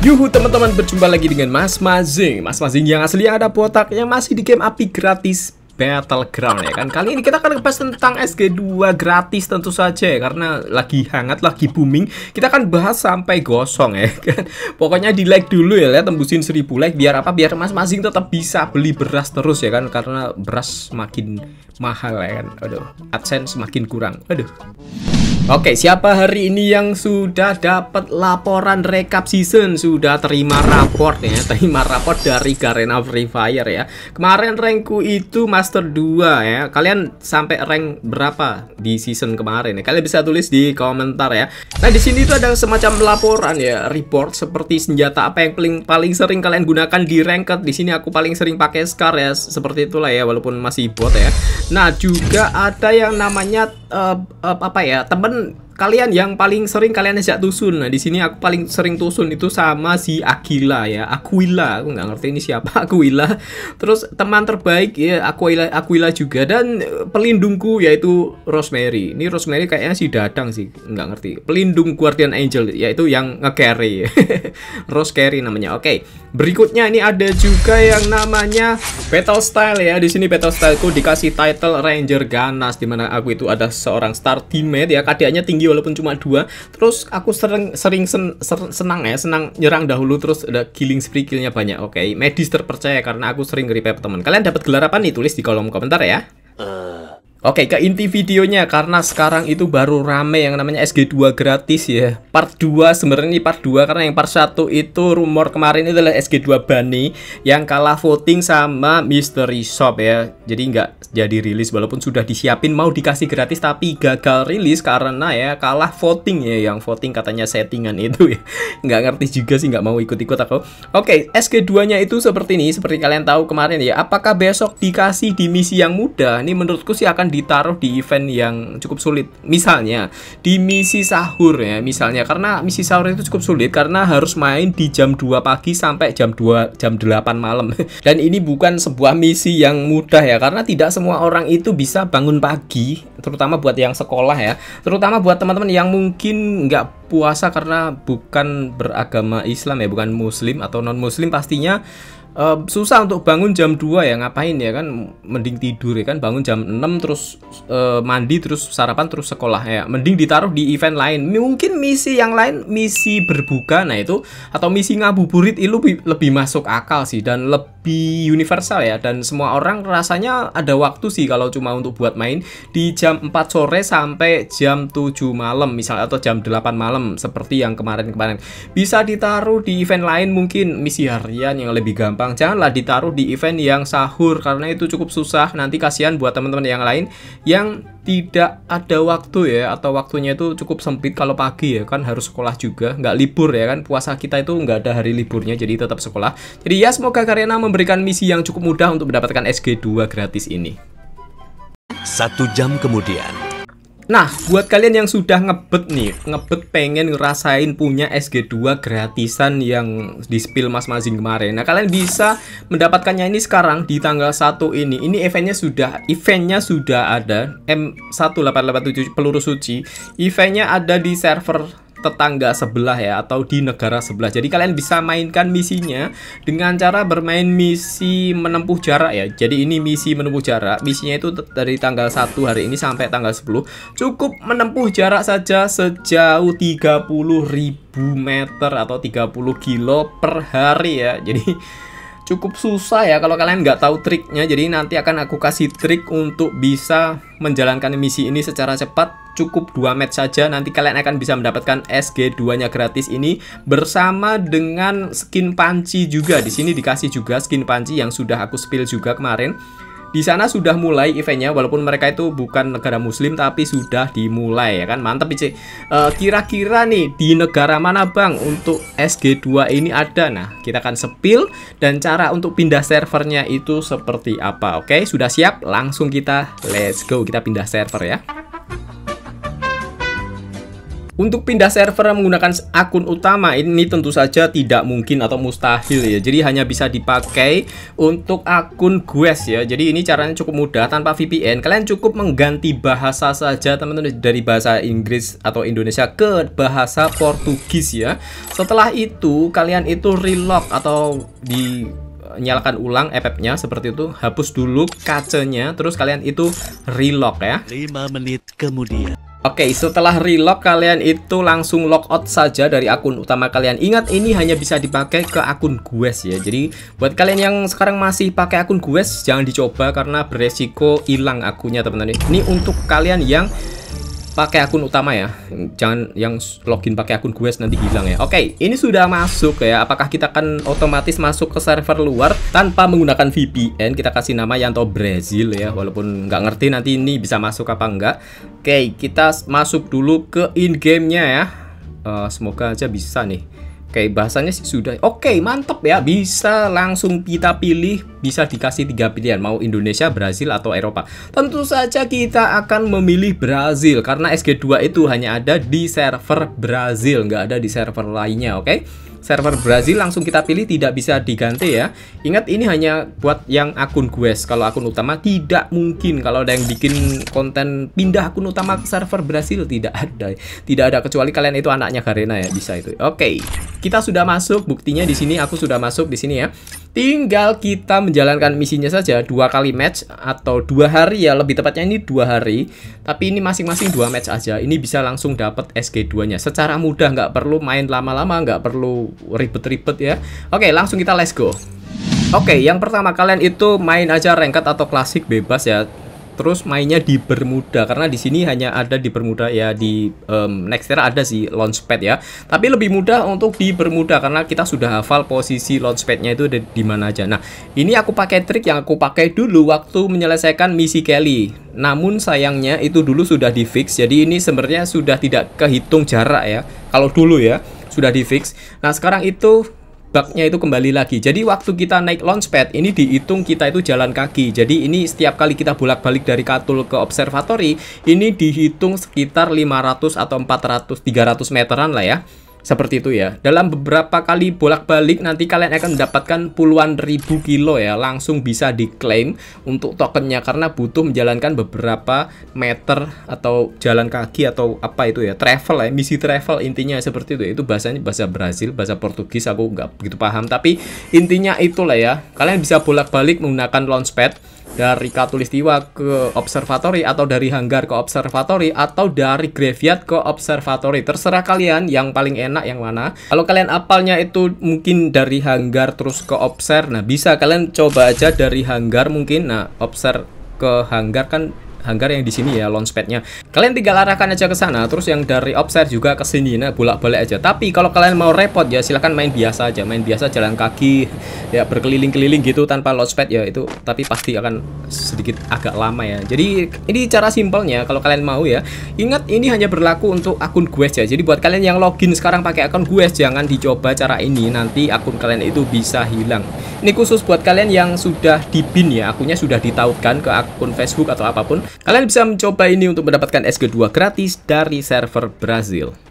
Yuhu teman-teman berjumpa lagi dengan Mas Mazing Mas Mazing yang asli yang ada yang masih di game api gratis Battleground ya kan Kali ini kita akan bahas tentang SG2 gratis tentu saja ya Karena lagi hangat, lagi booming Kita akan bahas sampai gosong ya kan Pokoknya di like dulu ya, lihat tembusin 1000 like Biar apa? Biar Mas Mazing tetap bisa beli beras terus ya kan Karena beras makin mahal ya kan Aduh, AdSense makin kurang Aduh Oke, siapa hari ini yang sudah dapat laporan rekap season? Sudah terima raport ya, terima raport dari Garena Free Fire ya. Kemarin rankku itu Master 2 ya. Kalian sampai rank berapa di season kemarin ya? Kalian bisa tulis di komentar ya. Nah, di sini itu ada semacam laporan ya, report seperti senjata apa yang paling paling sering kalian gunakan di ranked. Di sini aku paling sering pakai Scar ya, seperti itulah ya walaupun masih bot ya. Nah, juga ada yang namanya uh, uh, apa ya? Temen um, kalian yang paling sering kalian ajak tusun. Nah, di sini aku paling sering tusun itu sama si Akila ya. Aquila, aku nggak ngerti ini siapa Aquila. Terus teman terbaik ya Aquila Aquila juga dan pelindungku yaitu Rosemary. Ini Rosemary kayaknya si Dadang sih, nggak ngerti. Pelindung Guardian Angel yaitu yang nge-carry. Rose carry namanya. Oke. Berikutnya ini ada juga yang namanya Battle Style ya. Di sini Battle Styleku dikasih title Ranger Ganas di mana aku itu ada seorang star teammate ya. Kadiannya tinggi walaupun cuma dua terus aku sering sering sen, ser, senang ya senang nyerang dahulu terus ada killing spree killnya banyak oke okay. medis terpercaya karena aku sering repair teman kalian dapat gelar apa nih tulis di kolom komentar ya uh, Oke ke inti videonya karena sekarang itu baru rame yang namanya SG2 gratis ya Part 2 sebenarnya ini part 2 karena yang part 1 itu rumor kemarin itu adalah SG2 Bunny Yang kalah voting sama Mystery Shop ya Jadi nggak jadi rilis walaupun sudah disiapin mau dikasih gratis tapi gagal rilis Karena ya kalah voting ya yang voting katanya settingan itu ya Nggak ngerti juga sih nggak mau ikut-ikut aku Oke SG2 nya itu seperti ini seperti kalian tahu kemarin ya Apakah besok dikasih di misi yang mudah Ini menurutku sih akan ditaruh di event yang cukup sulit. Misalnya di misi sahur ya, misalnya karena misi sahur itu cukup sulit karena harus main di jam 2 pagi sampai jam 2 jam 8 malam. Dan ini bukan sebuah misi yang mudah ya karena tidak semua orang itu bisa bangun pagi, terutama buat yang sekolah ya. Terutama buat teman-teman yang mungkin nggak puasa karena bukan beragama Islam ya, bukan muslim atau non muslim pastinya Eh, susah untuk bangun jam 2 ya ngapain ya kan mending tidur ya kan bangun jam 6 terus uh, mandi terus sarapan terus sekolah ya mending ditaruh di event lain mungkin misi yang lain misi berbuka nah itu atau misi ngabuburit itu lebih, lebih masuk akal sih dan lebih universal ya dan semua orang rasanya ada waktu sih kalau cuma untuk buat main di jam 4 sore sampai jam 7 malam misalnya atau jam 8 malam seperti yang kemarin-kemarin bisa ditaruh di event lain mungkin misi harian yang lebih gampang doang. Janganlah ditaruh di event yang sahur karena itu cukup susah. Nanti kasihan buat teman-teman yang lain yang tidak ada waktu ya atau waktunya itu cukup sempit kalau pagi ya kan harus sekolah juga nggak libur ya kan puasa kita itu nggak ada hari liburnya jadi tetap sekolah jadi ya semoga Karena memberikan misi yang cukup mudah untuk mendapatkan SG2 gratis ini satu jam kemudian Nah, buat kalian yang sudah ngebet nih, ngebet pengen ngerasain punya SG2 gratisan yang di spill Mas Mazing kemarin. Nah, kalian bisa mendapatkannya ini sekarang di tanggal 1 ini. Ini eventnya sudah eventnya sudah ada M1887 peluru suci. Eventnya ada di server tetangga sebelah ya atau di negara sebelah. Jadi kalian bisa mainkan misinya dengan cara bermain misi menempuh jarak ya. Jadi ini misi menempuh jarak. Misinya itu dari tanggal 1 hari ini sampai tanggal 10. Cukup menempuh jarak saja sejauh 30.000 meter atau 30 kilo per hari ya. Jadi cukup susah ya kalau kalian nggak tahu triknya jadi nanti akan aku kasih trik untuk bisa menjalankan misi ini secara cepat cukup 2 match saja nanti kalian akan bisa mendapatkan SG2 nya gratis ini bersama dengan skin panci juga di sini dikasih juga skin panci yang sudah aku spill juga kemarin di sana sudah mulai eventnya walaupun mereka itu bukan negara muslim tapi sudah dimulai ya kan. Mantep sih. Eh, kira-kira nih di negara mana Bang untuk SG2 ini ada? Nah, kita akan sepil dan cara untuk pindah servernya itu seperti apa. Oke, sudah siap? Langsung kita let's go. Kita pindah server ya. Untuk pindah server menggunakan akun utama ini tentu saja tidak mungkin atau mustahil ya. Jadi hanya bisa dipakai untuk akun Guest ya. Jadi ini caranya cukup mudah tanpa VPN. Kalian cukup mengganti bahasa saja teman-teman dari bahasa Inggris atau Indonesia ke bahasa Portugis ya. Setelah itu kalian itu relock atau di nyalakan ulang FF-nya seperti itu, hapus dulu kacanya terus kalian itu relock ya. 5 menit kemudian. Oke, setelah reload kalian itu langsung logout saja dari akun utama kalian. Ingat ini hanya bisa dipakai ke akun Gues ya. Jadi buat kalian yang sekarang masih pakai akun Gues jangan dicoba karena beresiko hilang akunnya teman-teman. Ini untuk kalian yang pakai akun utama ya jangan yang login pakai akun gue nanti hilang ya oke okay, ini sudah masuk ya apakah kita akan otomatis masuk ke server luar tanpa menggunakan VPN kita kasih nama yang Yanto Brazil ya walaupun nggak ngerti nanti ini bisa masuk apa enggak oke okay, kita masuk dulu ke in gamenya ya uh, semoga aja bisa nih Oke, bahasanya sih sudah. Oke, mantap ya. Bisa langsung kita pilih, bisa dikasih tiga pilihan, mau Indonesia, Brazil, atau Eropa. Tentu saja kita akan memilih Brazil, karena SG2 itu hanya ada di server Brazil, nggak ada di server lainnya, oke? server Brazil langsung kita pilih tidak bisa diganti ya ingat ini hanya buat yang akun quest kalau akun utama tidak mungkin kalau ada yang bikin konten pindah akun utama ke server Brazil tidak ada tidak ada kecuali kalian itu anaknya Karina ya bisa itu oke okay. kita sudah masuk buktinya di sini aku sudah masuk di sini ya tinggal kita menjalankan misinya saja dua kali match atau dua hari ya lebih tepatnya ini dua hari tapi ini masing-masing dua match aja ini bisa langsung dapat SG2 nya secara mudah nggak perlu main lama-lama nggak perlu ribet-ribet ya. Oke, langsung kita let's go. Oke, yang pertama kalian itu main aja rengkat atau klasik bebas ya terus mainnya di Bermuda karena di sini hanya ada di Bermuda ya di um, Nextera ada sih launchpad ya tapi lebih mudah untuk di Bermuda karena kita sudah hafal posisi launchpadnya itu di mana aja nah ini aku pakai trik yang aku pakai dulu waktu menyelesaikan misi Kelly namun sayangnya itu dulu sudah di fix jadi ini sebenarnya sudah tidak kehitung jarak ya kalau dulu ya sudah di fix. Nah sekarang itu bugnya itu kembali lagi. Jadi waktu kita naik launchpad ini dihitung kita itu jalan kaki. Jadi ini setiap kali kita bolak-balik dari Katul ke observatory ini dihitung sekitar 500 atau 400 300 meteran lah ya. Seperti itu ya. Dalam beberapa kali bolak-balik nanti kalian akan mendapatkan puluhan ribu kilo ya. Langsung bisa diklaim untuk tokennya karena butuh menjalankan beberapa meter atau jalan kaki atau apa itu ya. Travel ya, misi travel intinya seperti itu. Itu bahasanya bahasa Brazil, bahasa Portugis aku nggak begitu paham. Tapi intinya itulah ya. Kalian bisa bolak-balik menggunakan launchpad dari katulistiwa ke observatory atau dari hanggar ke observatory atau dari graveyard ke observatory terserah kalian yang paling enak yang mana kalau kalian apalnya itu mungkin dari hanggar terus ke obser nah bisa kalian coba aja dari hanggar mungkin nah obser ke hanggar kan hanggar yang di sini ya launchpadnya kalian tinggal arahkan aja ke sana terus yang dari offset juga ke sini nah bolak-balik aja tapi kalau kalian mau repot ya silahkan main biasa aja main biasa jalan kaki ya berkeliling-keliling gitu tanpa launchpad ya itu tapi pasti akan sedikit agak lama ya jadi ini cara simpelnya kalau kalian mau ya ingat ini hanya berlaku untuk akun gue ya jadi buat kalian yang login sekarang pakai akun gue jangan dicoba cara ini nanti akun kalian itu bisa hilang ini khusus buat kalian yang sudah dibin ya akunnya sudah ditautkan ke akun Facebook atau apapun Kalian bisa mencoba ini untuk mendapatkan es kedua gratis dari server Brazil.